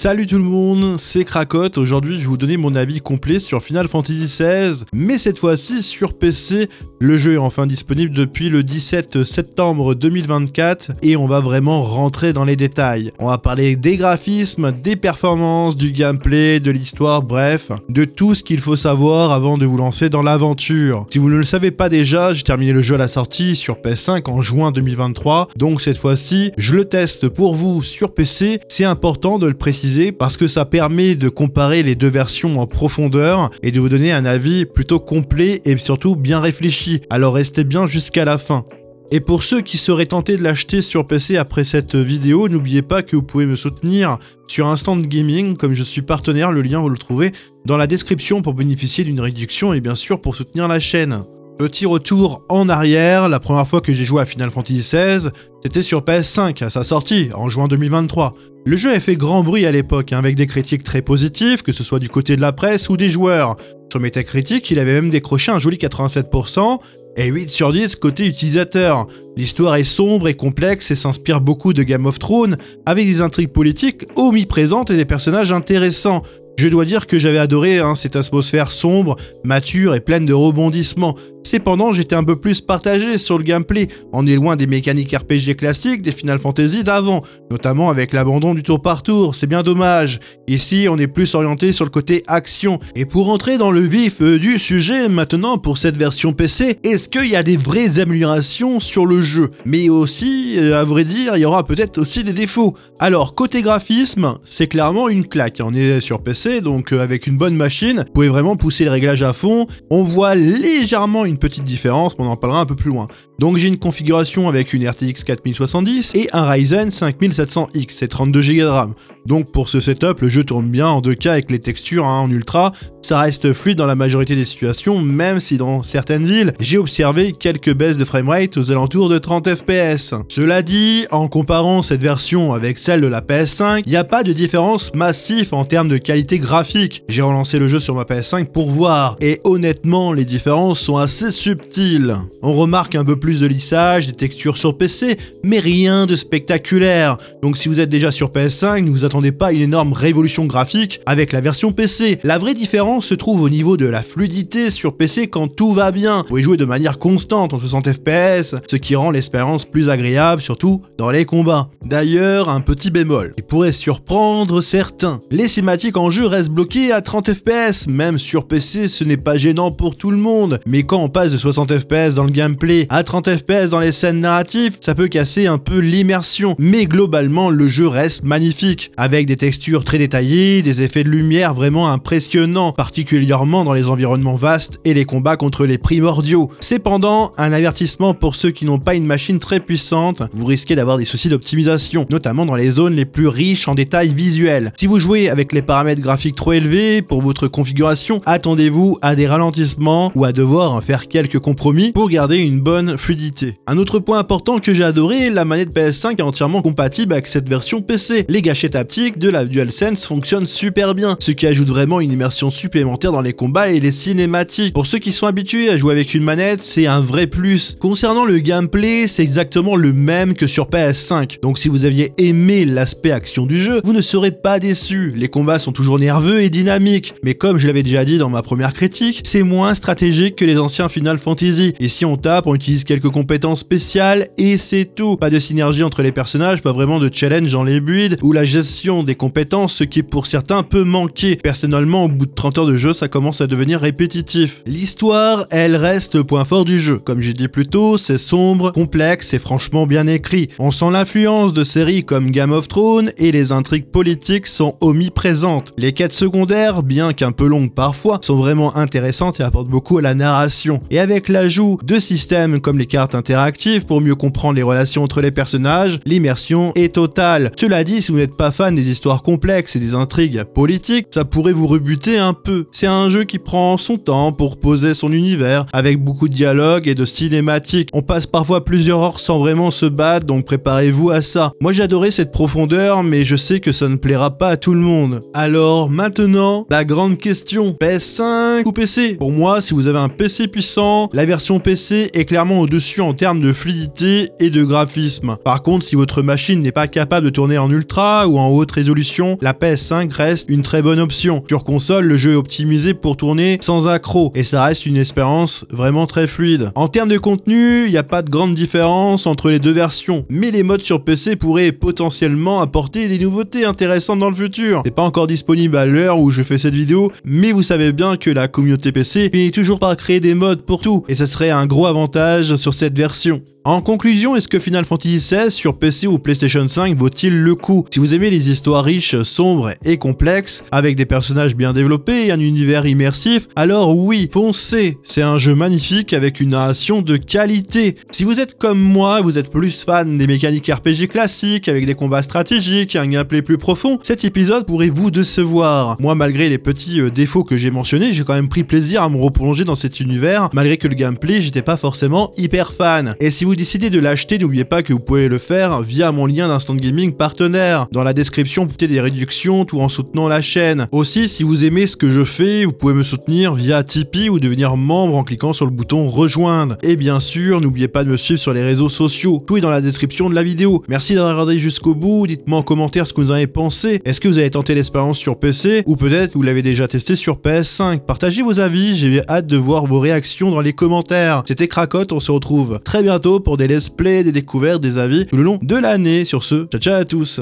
Salut tout le monde, c'est Krakot. Aujourd'hui, je vais vous donner mon avis complet sur Final Fantasy XVI, mais cette fois-ci sur PC. Le jeu est enfin disponible depuis le 17 septembre 2024 et on va vraiment rentrer dans les détails. On va parler des graphismes, des performances, du gameplay, de l'histoire, bref, de tout ce qu'il faut savoir avant de vous lancer dans l'aventure. Si vous ne le savez pas déjà, j'ai terminé le jeu à la sortie sur PS5 en juin 2023, donc cette fois-ci, je le teste pour vous sur PC. C'est important de le préciser parce que ça permet de comparer les deux versions en profondeur et de vous donner un avis plutôt complet et surtout bien réfléchi, alors restez bien jusqu'à la fin. Et pour ceux qui seraient tentés de l'acheter sur PC après cette vidéo, n'oubliez pas que vous pouvez me soutenir sur Instant Gaming, comme je suis partenaire, le lien vous le trouvez dans la description pour bénéficier d'une réduction et bien sûr pour soutenir la chaîne. Petit retour en arrière, la première fois que j'ai joué à Final Fantasy XVI, c'était sur PS5 à sa sortie, en juin 2023. Le jeu a fait grand bruit à l'époque, hein, avec des critiques très positives, que ce soit du côté de la presse ou des joueurs. Sur Metacritic, il avait même décroché un joli 87%, et 8 sur 10 côté utilisateur. L'histoire est sombre et complexe et s'inspire beaucoup de Game of Thrones, avec des intrigues politiques omniprésentes et des personnages intéressants. Je dois dire que j'avais adoré hein, cette atmosphère sombre, mature et pleine de rebondissements. Cependant, j'étais un peu plus partagé sur le gameplay. On est loin des mécaniques RPG classiques des Final Fantasy d'avant, notamment avec l'abandon du tour par tour, c'est bien dommage. Ici, on est plus orienté sur le côté action. Et pour entrer dans le vif euh, du sujet maintenant pour cette version PC, est-ce qu'il y a des vraies améliorations sur le jeu Mais aussi, euh, à vrai dire, il y aura peut-être aussi des défauts. Alors, côté graphisme, c'est clairement une claque. On est sur PC, donc euh, avec une bonne machine, vous pouvez vraiment pousser le réglage à fond. On voit légèrement une petite différence, mais on en parlera un peu plus loin. Donc j'ai une configuration avec une RTX 4070 et un Ryzen 5700X c'est 32Go de RAM. Donc pour ce setup, le jeu tourne bien en 2K avec les textures hein, en ultra, ça reste fluide dans la majorité des situations, même si dans certaines villes, j'ai observé quelques baisses de framerate aux alentours de 30 fps. Cela dit, en comparant cette version avec celle de la PS5, il n'y a pas de différence massive en termes de qualité graphique. J'ai relancé le jeu sur ma PS5 pour voir, et honnêtement, les différences sont assez subtiles. On remarque un peu plus de lissage, des textures sur PC, mais rien de spectaculaire. Donc si vous êtes déjà sur PS5, ne vous attendez pas à une énorme révolution graphique avec la version PC. La vraie différence se trouve au niveau de la fluidité sur PC quand tout va bien. Vous pouvez jouer de manière constante en 60 FPS, ce qui rend l'expérience plus agréable, surtout dans les combats. D'ailleurs, un petit bémol, qui pourrait surprendre certains. Les cinématiques en jeu restent bloquées à 30 FPS, même sur PC ce n'est pas gênant pour tout le monde, mais quand on passe de 60 FPS dans le gameplay à 30 FPS dans les scènes narratives, ça peut casser un peu l'immersion, mais globalement le jeu reste magnifique, avec des textures très détaillées, des effets de lumière vraiment impressionnants, particulièrement dans les environnements vastes et les combats contre les primordiaux. Cependant, un avertissement pour ceux qui n'ont pas une machine très puissante, vous risquez d'avoir des soucis d'optimisation, notamment dans les zones les plus riches en détails visuels. Si vous jouez avec les paramètres graphiques trop élevés pour votre configuration, attendez-vous à des ralentissements ou à devoir faire quelques compromis pour garder une bonne fluidité. Un autre point important que j'ai adoré, la manette PS5 est entièrement compatible avec cette version PC. Les gâchettes haptiques de la DualSense fonctionnent super bien, ce qui ajoute vraiment une immersion super dans les combats et les cinématiques. Pour ceux qui sont habitués à jouer avec une manette, c'est un vrai plus. Concernant le gameplay, c'est exactement le même que sur PS5. Donc si vous aviez aimé l'aspect action du jeu, vous ne serez pas déçu. Les combats sont toujours nerveux et dynamiques, mais comme je l'avais déjà dit dans ma première critique, c'est moins stratégique que les anciens Final Fantasy. Ici on tape, on utilise quelques compétences spéciales et c'est tout. Pas de synergie entre les personnages, pas vraiment de challenge dans les buides ou la gestion des compétences, ce qui pour certains peut manquer. Personnellement, au bout de 30 de jeu, ça commence à devenir répétitif. L'histoire, elle reste le point fort du jeu. Comme j'ai dit plus tôt, c'est sombre, complexe et franchement bien écrit. On sent l'influence de séries comme Game of Thrones et les intrigues politiques sont omniprésentes. Les quêtes secondaires, bien qu'un peu longues parfois, sont vraiment intéressantes et apportent beaucoup à la narration. Et avec l'ajout de systèmes comme les cartes interactives pour mieux comprendre les relations entre les personnages, l'immersion est totale. Cela dit, si vous n'êtes pas fan des histoires complexes et des intrigues politiques, ça pourrait vous rebuter un peu c'est un jeu qui prend son temps pour poser son univers, avec beaucoup de dialogues et de cinématiques. On passe parfois plusieurs heures sans vraiment se battre, donc préparez-vous à ça. Moi j'adorais cette profondeur, mais je sais que ça ne plaira pas à tout le monde. Alors maintenant, la grande question, PS5 ou PC Pour moi, si vous avez un PC puissant, la version PC est clairement au-dessus en termes de fluidité et de graphisme. Par contre, si votre machine n'est pas capable de tourner en ultra ou en haute résolution, la PS5 reste une très bonne option. Sur console, le jeu optimisé pour tourner sans accroc et ça reste une expérience vraiment très fluide. En termes de contenu, il n'y a pas de grande différence entre les deux versions, mais les modes sur PC pourraient potentiellement apporter des nouveautés intéressantes dans le futur. C'est pas encore disponible à l'heure où je fais cette vidéo, mais vous savez bien que la communauté PC finit toujours par créer des modes pour tout et ça serait un gros avantage sur cette version. En conclusion, est-ce que Final Fantasy XVI sur PC ou PlayStation 5 vaut-il le coup Si vous aimez les histoires riches, sombres et complexes, avec des personnages bien développés et un univers immersif, alors oui, foncez C'est un jeu magnifique avec une narration de qualité. Si vous êtes comme moi, vous êtes plus fan des mécaniques RPG classiques, avec des combats stratégiques et un gameplay plus profond, cet épisode pourrait vous décevoir. Moi, malgré les petits euh, défauts que j'ai mentionnés, j'ai quand même pris plaisir à me replonger dans cet univers, malgré que le gameplay, j'étais pas forcément hyper fan. Et si décidez de l'acheter, n'oubliez pas que vous pouvez le faire via mon lien d'Instant Gaming partenaire. Dans la description, vous pouvez des réductions tout en soutenant la chaîne. Aussi, si vous aimez ce que je fais, vous pouvez me soutenir via Tipeee ou devenir membre en cliquant sur le bouton rejoindre. Et bien sûr, n'oubliez pas de me suivre sur les réseaux sociaux. Tout est dans la description de la vidéo. Merci d'avoir regardé jusqu'au bout. Dites-moi en commentaire ce que vous en avez pensé. Est-ce que vous avez tenté l'expérience sur PC ou peut-être vous l'avez déjà testé sur PS5 Partagez vos avis, j'ai hâte de voir vos réactions dans les commentaires. C'était Krakot, on se retrouve très bientôt pour pour des let's play, des découvertes, des avis tout le long de l'année. Sur ce, ciao ciao à tous